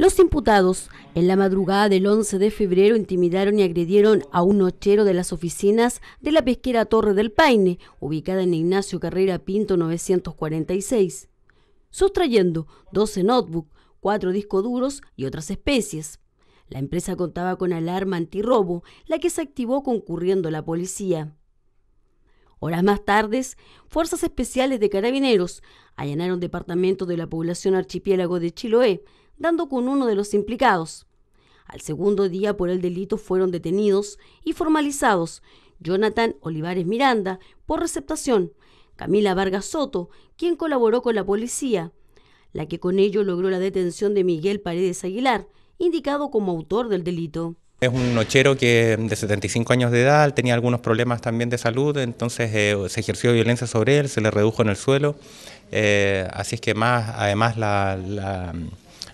Los imputados en la madrugada del 11 de febrero intimidaron y agredieron a un nochero de las oficinas de la pesquera Torre del Paine, ubicada en Ignacio Carrera Pinto 946, sustrayendo 12 notebooks, 4 discos duros y otras especies. La empresa contaba con alarma antirrobo, la que se activó concurriendo la policía. Horas más tarde, fuerzas especiales de carabineros allanaron departamentos de la población archipiélago de Chiloé, dando con uno de los implicados. Al segundo día por el delito fueron detenidos y formalizados Jonathan Olivares Miranda por receptación, Camila Vargas Soto, quien colaboró con la policía, la que con ello logró la detención de Miguel Paredes Aguilar, indicado como autor del delito. Es un nochero que de 75 años de edad, tenía algunos problemas también de salud, entonces eh, se ejerció violencia sobre él, se le redujo en el suelo, eh, así es que más, además la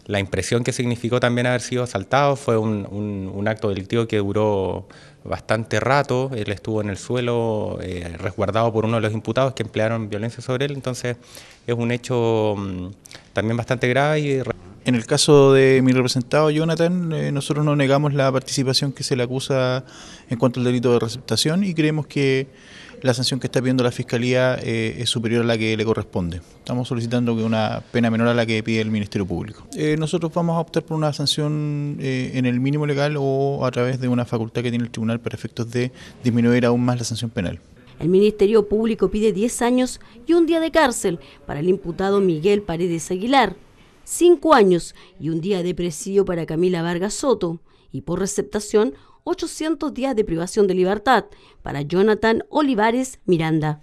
la impresión que significó también haber sido asaltado fue un, un, acto delictivo que duró bastante rato, él estuvo en el suelo eh, resguardado por uno de los imputados que emplearon violencia sobre él, entonces es un hecho mm, también bastante grave. Y... En el caso de mi representado Jonathan, eh, nosotros no negamos la participación que se le acusa en cuanto al delito de receptación y creemos que la sanción que está pidiendo la Fiscalía eh, es superior a la que le corresponde. Estamos solicitando que una pena menor a la que pide el Ministerio Público. Eh, nosotros vamos a optar por una sanción eh, en el mínimo legal o a través de una facultad que tiene el tribunal para efectos de disminuir aún más la sanción penal. El Ministerio Público pide 10 años y un día de cárcel para el imputado Miguel Paredes Aguilar, 5 años y un día de presidio para Camila Vargas Soto y por receptación 800 días de privación de libertad para Jonathan Olivares Miranda.